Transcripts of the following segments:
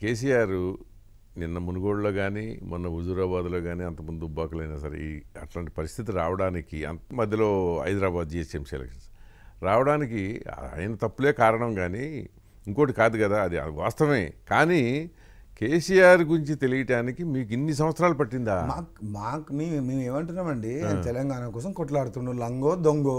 కేసీఆర్ నిన్న మునుగోడులో కానీ మొన్న హుజూరాబాద్లో కానీ ముందు దుబ్బాకలైనా సరే ఈ అట్లాంటి పరిస్థితి రావడానికి అంత మధ్యలో హైదరాబాద్ జిహెచ్ఎంసీ ఎలక్షన్స్ రావడానికి ఆయన తప్పులే కారణం కానీ ఇంకోటి కాదు కదా అది వాస్తవమే కానీ కేసీఆర్ గురించి తెలియటానికి మీకు ఇన్ని సంవత్సరాలు పట్టిందా మాకు మేము మేము ఏమంటున్నామండి తెలంగాణ కోసం కొట్లాడుతుండు లంగో దొంగో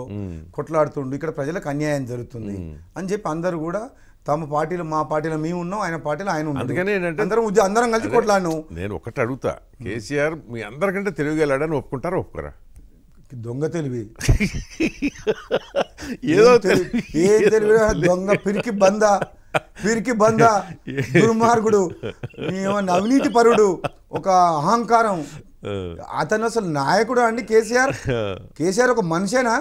కొట్లాడుతుండు ఇక్కడ ప్రజలకు అన్యాయం జరుగుతుంది అని చెప్పి అందరు కూడా తమ పార్టీలో మా పార్టీలో మేము ఉన్నాం ఆయన పార్టీలో ఆయన ఉన్నాం అందుకనే అందరం ఉద్యోగం అందరం కలిసి కొట్లాడు నేను ఒకటి అడుగుతా కేసీఆర్ మీ అందరికంటే వెళ్ళాడని ఒప్పుకుంటారా ఒప్పుకోరా దొంగ తెలివి ఏదో ఏ తెలివి దొంగ పిరికి బంద పిరికి బంద దుర్మార్గుడు అవినీతి పరుడు ఒక అహంకారం అతను అసలు నాయకుడు అండి కేసీఆర్ కేసీఆర్ ఒక మనిషేనా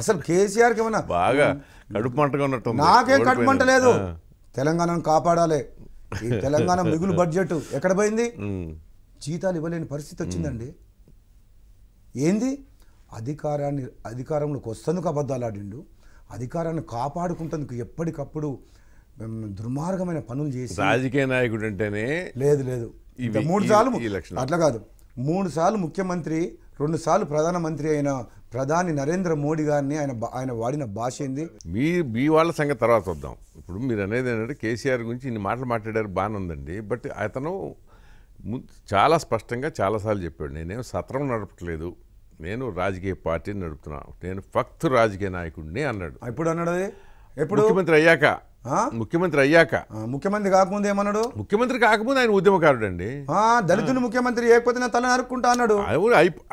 అసలు కేసీఆర్కి ఏమన్నా బాగా కడుపు ఉన్నట్టు నాకే కడుపుమంట లేదు తెలంగాణను కాపాడాలి ఈ తెలంగాణ మిగులు బడ్జెట్ ఎక్కడ పోయింది జీతాలు ఇవ్వలేని పరిస్థితి వచ్చిందండి ఏంది అధికారాన్ని అధికారంలోకి వస్తందుకు అబద్ధాలు ఆడిండు అధికారాన్ని కాపాడుకుంటందుకు ఎప్పటికప్పుడు దుర్మార్గమైన పనులు చేసి రాజకీయ నాయకుడు అంటేనే లేదు లేదు మూడు సార్లు అట్లా కాదు మూడు సార్లు ముఖ్యమంత్రి రెండు సార్లు ప్రధానమంత్రి అయిన ప్రధాని నరేంద్ర మోడీ గారిని ఆయన ఆయన వాడిన భాష ఏంది మీ మీ వాళ్ళ సంగతి తర్వాత వద్దాం ఇప్పుడు మీరు అనేది ఏంటంటే కేసీఆర్ గురించి ఇన్ని మాటలు మాట్లాడారు బాగానే ఉందండి బట్ అతను చాలా స్పష్టంగా చాలాసార్లు చెప్పాడు నేనేం సత్రం నడపట్లేదు నేను రాజకీయ పార్టీని నడుపుతున్నాను నేను ఫక్త్ రాజకీయ నాయకుడిని అన్నాడు ఎప్పుడు అన్నాడు ఎప్పుడు ముఖ్యమంత్రి అయ్యాక ముఖ్యమంత్రి అయ్యాక ముఖ్యమంత్రి కాకముందు ఏమన్నాడు ముఖ్యమంత్రి కాకముందు ఆయన ఉద్యమకారుడు అండి దళితుని ముఖ్యమంత్రి ఏకపోతే తల నరుక్కుంటా అన్నాడు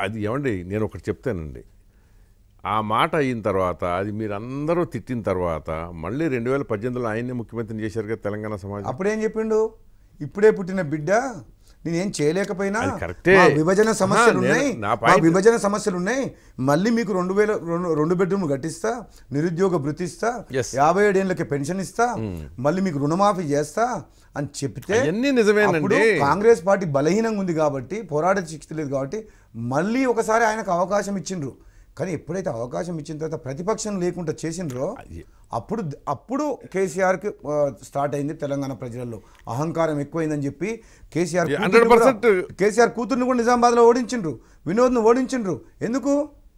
అది ఏమండి నేను ఒకటి చెప్తానండి ఆ మాట అయిన తర్వాత అది మీరందరూ తిట్టిన తర్వాత మళ్ళీ రెండు వేల పద్దెనిమిదిలో ఆయన్నే ముఖ్యమంత్రిని చేశారు కదా తెలంగాణ సమాజం అప్పుడేం చెప్పిండు ఇప్పుడే పుట్టిన బిడ్డ నేనేం చేయలేకపోయినా విభజన సమస్యలు ఉన్నాయి విభజన సమస్యలు ఉన్నాయి మళ్ళీ మీకు రెండు వేల రెండు బెడ్రూమ్ కట్టిస్తా నిరుద్యోగ భృతి ఇస్తా యాభై ఏడేళ్ళకి పెన్షన్ ఇస్తా hmm. మళ్ళీ మీకు రుణమాఫీ చేస్తా అని చెప్తే నిజమేనండి కాంగ్రెస్ పార్టీ బలహీనంగా ఉంది కాబట్టి పోరాడే శక్తి లేదు కాబట్టి మళ్ళీ ఒకసారి ఆయనకు అవకాశం ఇచ్చిండ్రు కానీ ఎప్పుడైతే అవకాశం ఇచ్చిన తర్వాత ప్రతిపక్షం లేకుండా చేసినరో అప్పుడు అప్పుడు కేసీఆర్కి స్టార్ట్ అయింది తెలంగాణ ప్రజలలో అహంకారం ఎక్కువైందని చెప్పి కేసీఆర్ కేసీఆర్ కూతుర్ని కూడా నిజామాబాద్లో ఓడించిండ్రు వినోద్ను ఓడించిండ్రు ఎందుకు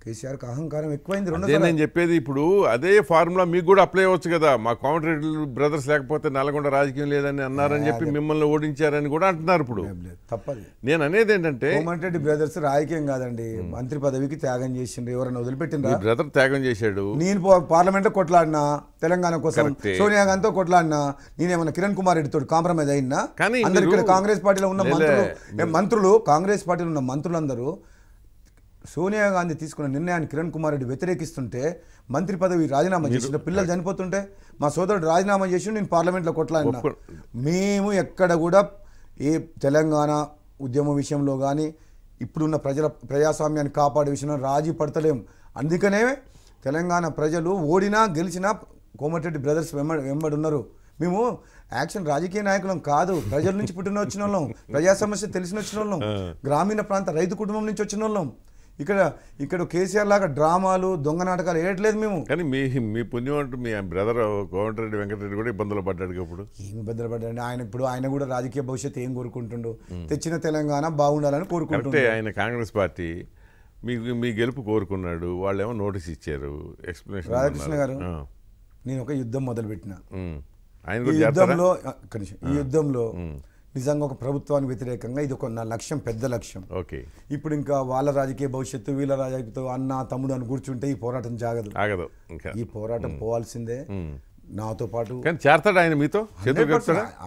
కేసీఆర్కి అహంకారం ఎక్కువైంది రెండు నేను చెప్పేది ఇప్పుడు అదే ఫార్ములా మీకు కూడా అప్లై అవ్వచ్చు కదా మా కామరెడ్డి బ్రదర్స్ లేకపోతే నల్గొండ రాజకీయం లేదని అన్నారని చెప్పి మిమ్మల్ని ఓడించారని కూడా అంటున్నారు ఇప్పుడు తప్పదు నేను అనేది ఏంటంటే కోమటిరెడ్డి బ్రదర్స్ రాజకీయం కాదండి మంత్రి పదవికి త్యాగం చేసిండ్రు ఎవరైనా వదిలిపెట్టిన బ్రదర్ త్యాగం చేశాడు నేను పార్లమెంట్ లో కొట్లాడినా తెలంగాణ కోసం సోనియా గాంధీతో కొట్లాడినా నేనేమన్నా కిరణ్ కుమార్ రెడ్డితో కాంప్రమైజ్ అయినా కానీ ఇక్కడ కాంగ్రెస్ పార్టీలో ఉన్న మంత్రులు మంత్రులు కాంగ్రెస్ పార్టీలో ఉన్న మంత్రులందరూ సోనియా గాంధీ తీసుకున్న నిర్ణయాన్ని కిరణ్ కుమార్ రెడ్డి వ్యతిరేకిస్తుంటే మంత్రి పదవి రాజీనామా చేసిన పిల్లలు చనిపోతుంటే మా సోదరుడు రాజీనామా చేసి నేను పార్లమెంట్లో కొట్లా మేము ఎక్కడ కూడా ఏ తెలంగాణ ఉద్యమం విషయంలో కానీ ఇప్పుడున్న ప్రజల ప్రజాస్వామ్యాన్ని కాపాడే విషయంలో రాజీ పడతలేం అందుకనే తెలంగాణ ప్రజలు ఓడినా గెలిచినా కోమటిరెడ్డి బ్రదర్స్ వెంబడి వెంబడున్నారు మేము యాక్షన్ రాజకీయ నాయకులం కాదు ప్రజల నుంచి పుట్టిన వచ్చిన వాళ్ళం ప్రజా సమస్య తెలిసిన వచ్చిన వాళ్ళం గ్రామీణ ప్రాంత రైతు కుటుంబం నుంచి వచ్చిన వాళ్ళం ఇక్కడ ఇక్కడ కేసీఆర్ లాగా డ్రామాలు దొంగ నాటకాలు వేయట్లేదు మేము కానీ మీ మీ పుణ్యం మీ బ్రదర్ కోమటిరెడ్డి వెంకటరెడ్డి కూడా ఇబ్బందులు పడ్డాడు ఇప్పుడు ఏం ఇబ్బందులు పడ్డాడు ఆయన ఇప్పుడు ఆయన కూడా రాజకీయ భవిష్యత్తు ఏం కోరుకుంటుండో తెచ్చిన తెలంగాణ బాగుండాలని కోరుకుంటుంటే ఆయన కాంగ్రెస్ పార్టీ మీకు మీ గెలుపు కోరుకున్నాడు వాళ్ళు ఏమో నోటీస్ ఇచ్చారు ఎక్స్ప్లెనేషన్ రాధాకృష్ణ గారు నేను ఒక యుద్ధం మొదలుపెట్టిన యుద్ధంలో ఈ యుద్ధంలో నిజంగా ఒక ప్రభుత్వానికి వ్యతిరేకంగా ఇది ఒక నా లక్ష్యం పెద్ద లక్ష్యం ఓకే ఇప్పుడు ఇంకా వాళ్ళ రాజకీయ భవిష్యత్తు వీళ్ళ రాజకీయతో అన్న తమ్ముడు అని కూర్చుంటే ఈ పోరాటం జాగదు ఆగదు ఈ పోరాటం పోవాల్సిందే నాతో పాటు చేస్తాడు ఆయన మీతో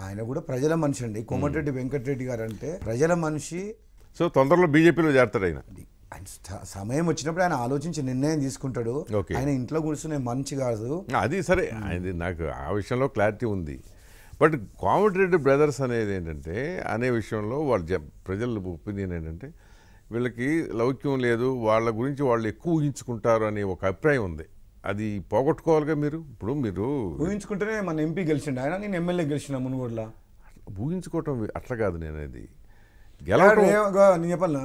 ఆయన కూడా ప్రజల మనిషి అండి కోమటిరెడ్డి వెంకటరెడ్డి గారు అంటే ప్రజల మనిషి సో తొందరలో బీజేపీలో చేస్తాడు ఆయన సమయం వచ్చినప్పుడు ఆయన ఆలోచించి నిర్ణయం తీసుకుంటాడు ఆయన ఇంట్లో కూర్చునే మంచి కాదు అది సరే నాకు ఆ విషయంలో క్లారిటీ ఉంది బట్ కామటిరెడ్డి బ్రదర్స్ అనేది ఏంటంటే అనే విషయంలో వాళ్ళ ప్రజల ఒపీనియన్ ఏంటంటే వీళ్ళకి లౌక్యం లేదు వాళ్ళ గురించి వాళ్ళు ఎక్కువ ఊహించుకుంటారు అనే ఒక అభిప్రాయం ఉంది అది పోగొట్టుకోవాలిగా మీరు ఇప్పుడు మీరు ఊహించుకుంటేనే మన ఎంపీ గెలిచిండి ఆయన నేను ఎమ్మెల్యే గెలిచిన మునుగోడులో ఊహించుకోవటం అట్లా కాదు నేను అది గెలవడం నేను చెప్పాలనా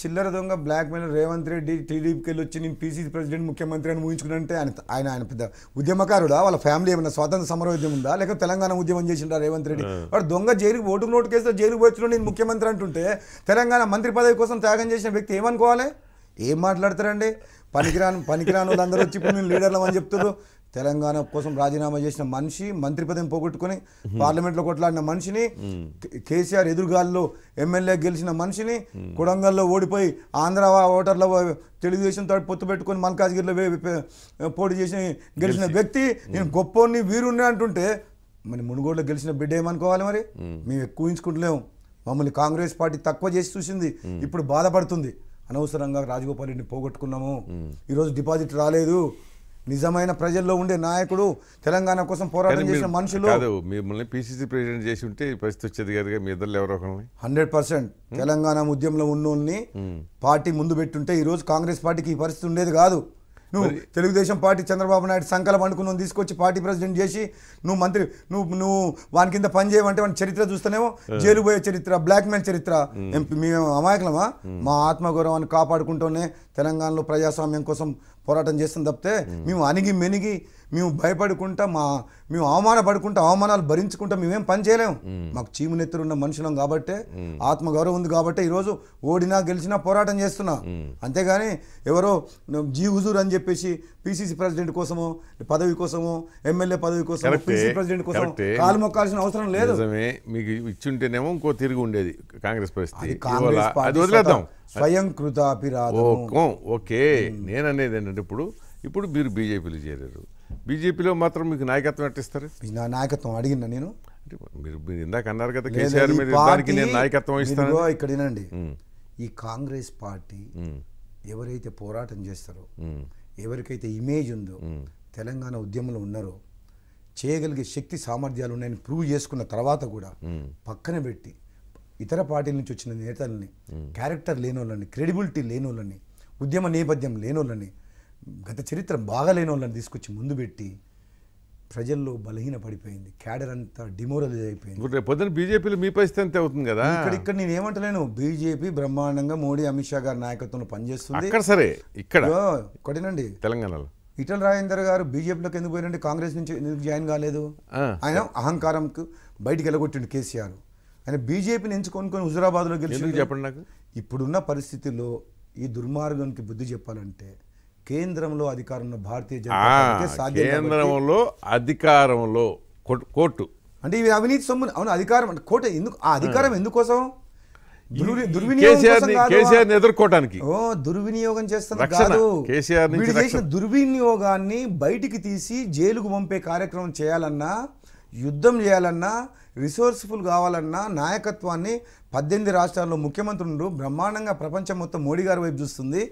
చిల్లర దొంగ బ్లాక్ మెయిల్ రేవంత్ రెడ్డి టీడీపీకి వెళ్ళి వచ్చి నేను పీసీసీ ప్రెసిడెంట్ ముఖ్యమంత్రి అని ఊహించుకున్నంటే ఆయన ఆయన ఆయన పెద్ద ఉద్యమకారుడా వాళ్ళ ఫ్యామిలీ ఏమైనా స్వాతంత్ర సమర ఉద్యమం ఉందా లేక తెలంగాణ ఉద్యమం చేసిండా రేవంత్ రెడ్డి వాడు దొంగ జైలు ఓటు నోటు కేసులో జైలు వచ్చిన నేను ముఖ్యమంత్రి అంటుంటే తెలంగాణ మంత్రి పదవి కోసం త్యాగం చేసిన వ్యక్తి ఏమనుకోవాలి ఏం మాట్లాడతారండి పనికిరాను పనికిరాను వాళ్ళందరూ వచ్చి ఇప్పుడు నేను లీడర్లు అని చెప్తున్నారు తెలంగాణ కోసం రాజీనామా చేసిన మనిషి మంత్రి పదవిని పోగొట్టుకుని పార్లమెంట్లో కొట్లాడిన మనిషిని కేసీఆర్ ఎదురుగాల్లో ఎమ్మెల్యే గెలిచిన మనిషిని కొడంగల్లో ఓడిపోయి ఆంధ్ర ఓటర్ల తెలుగుదేశం తోటి పొత్తు పెట్టుకుని మల్కాజ్గిరిలో పోటీ చేసి గెలిచిన వ్యక్తి నేను గొప్పని వీరుణ్ణి అంటుంటే మరి మునుగోడులో గెలిచిన బిడ్డ ఏమనుకోవాలి మరి మేము ఎక్కువ ఉంచుకుంటలేము మమ్మల్ని కాంగ్రెస్ పార్టీ తక్కువ చేసి చూసింది ఇప్పుడు బాధపడుతుంది అనవసరంగా రాజగోపాల్ రెడ్డిని పోగొట్టుకున్నాము ఈరోజు డిపాజిట్ రాలేదు నిజమైన ప్రజల్లో ఉండే నాయకుడు తెలంగాణ కోసం పోరాటం చేసిన మనుషులు మిమ్మల్ని పిసిసి ప్రెసిడెంట్ చేసి ఉంటే పరిస్థితి వచ్చేది కదా మీ ఇద్దరు ఎవరో హండ్రెడ్ పర్సెంట్ తెలంగాణ ఉద్యమంలో ఉన్నోళ్ళని పార్టీ ముందు పెట్టుంటే ఈరోజు కాంగ్రెస్ పార్టీకి ఈ పరిస్థితి ఉండేది కాదు నువ్వు తెలుగుదేశం పార్టీ చంద్రబాబు నాయుడు సంకల్పం అనుకున్న తీసుకొచ్చి పార్టీ ప్రెసిడెంట్ చేసి నువ్వు మంత్రి నువ్వు నువ్వు వాని కింద పని చేయమంటే వాని చరిత్ర చూస్తేనేమో జైలు పోయే చరిత్ర బ్లాక్ మెయిల్ చరిత్ర మేము అమాయకులమా మా ఆత్మగౌరవాన్ని కాపాడుకుంటూనే తెలంగాణలో ప్రజాస్వామ్యం కోసం పోరాటం చేస్తాం తప్పితే మేము అణిగి మెనిగి మేము భయపడుకుంటా మా మేము అవమాన పడుకుంటా అవమానాలు భరించుకుంటా మేమేం పని చేయలేము మాకు చీము ఉన్న మనుషులం కాబట్టే ఆత్మగౌరవం ఉంది కాబట్టి ఈరోజు ఓడినా గెలిచినా పోరాటం చేస్తున్నా అంతేగాని ఎవరో జీ హుజూర్ అని చెప్పేసి పిసిసి ప్రెసిడెంట్ కోసమో పదవి కోసమో ఎమ్మెల్యే పదవి కోసం పిసిసి ప్రెసిడెంట్ కోసం కాలు మొక్కాల్సిన అవసరం లేదు మీకు ఇచ్చుంటేనేమో ఇంకో తిరిగి ఉండేది కాంగ్రెస్ పరిస్థితి స్వయం కృతాపి ఓకే నేననేది ఇప్పుడు ఇప్పుడు మీరు బీజేపీలో చేరారు బీజేపీలో మాత్రం మీకు నాయకత్వం ఎట్టిస్తారు నా నాయకత్వం అడిగిన నేను మీరు మీరు ఇందాక అన్నారు కదా కేసీఆర్ మీద దానికి నేను నాయకత్వం ఇస్తాను ఇక్కడ వినండి ఈ కాంగ్రెస్ పార్టీ ఎవరైతే పోరాటం చేస్తారో ఎవరికైతే ఇమేజ్ ఉందో తెలంగాణ ఉద్యమంలో ఉన్నారో చేయగలిగే శక్తి సామర్థ్యాలు ఉన్నాయని ప్రూవ్ చేసుకున్న తర్వాత కూడా పక్కన పెట్టి ఇతర పార్టీల నుంచి వచ్చిన నేతల్ని క్యారెక్టర్ లేనోళ్ళని క్రెడిబిలిటీ లేనోళ్ళని ఉద్యమ నేపథ్యం లేనోళ్ళని గత చరిత్ర బాగలేని వాళ్ళని తీసుకొచ్చి ముందు పెట్టి ప్రజల్లో బలహీన పడిపోయింది క్యాడర్ అంతా డిమోరలైజ్ అయిపోయింది పొద్దున బీజేపీలో మీ పరిస్థితి అంతే అవుతుంది కదా ఇక్కడ ఇక్కడ నేను ఏమంటలేను బీజేపీ బ్రహ్మాండంగా మోడీ అమిత్ షా గారి నాయకత్వంలో పనిచేస్తుంది ఇక్కడ సరే ఇక్కడ ఒకటేనండి తెలంగాణలో ఇటల్ రాజేందర్ గారు బీజేపీలోకి ఎందుకు పోయినండి కాంగ్రెస్ నుంచి ఎందుకు జాయిన్ కాలేదు ఆయన అహంకారంకు బయటికి వెళ్ళగొట్టిండు కేసీఆర్ ఆయన బీజేపీని ఎంచుకొని కొని హుజురాబాద్లో గెలిచి చెప్పండి నాకు ఇప్పుడున్న పరిస్థితుల్లో ఈ దుర్మార్గానికి బుద్ధి చెప్పాలంటే కేంద్రంలో అధికారంలో భారతీయ జనతా కేంద్రంలో అధికారంలో కోర్టు అంటే ఇవి అవినీతి సొమ్ము అవును అధికారం అంటే కోర్టు ఎందుకు ఆ అధికారం ఎందుకోసం దుర్వినియోగం దుర్వినియోగాన్ని బయటికి తీసి జైలుకు పంపే కార్యక్రమం చేయాలన్నా యుద్ధం చేయాలన్నా రిసోర్స్ఫుల్ కావాలన్నా నాయకత్వాన్ని పద్దెనిమిది రాష్ట్రాల్లో ముఖ్యమంత్రులు బ్రహ్మాండంగా ప్రపంచం మొత్తం మోడీ గారి వైపు చూస్తుంది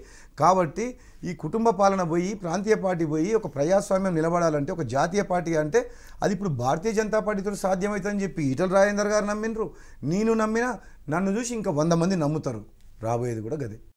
కాబట్టి ఈ కుటుంబ పాలన పోయి ప్రాంతీయ పార్టీ పోయి ఒక ప్రజాస్వామ్యం నిలబడాలంటే ఒక జాతీయ పార్టీ అంటే అది ఇప్పుడు భారతీయ జనతా పార్టీతో సాధ్యమవుతుందని చెప్పి ఈటల రాజేందర్ గారు నమ్మినరు నేను నమ్మినా నన్ను చూసి ఇంకా వంద మంది నమ్ముతారు రాబోయేది కూడా గదే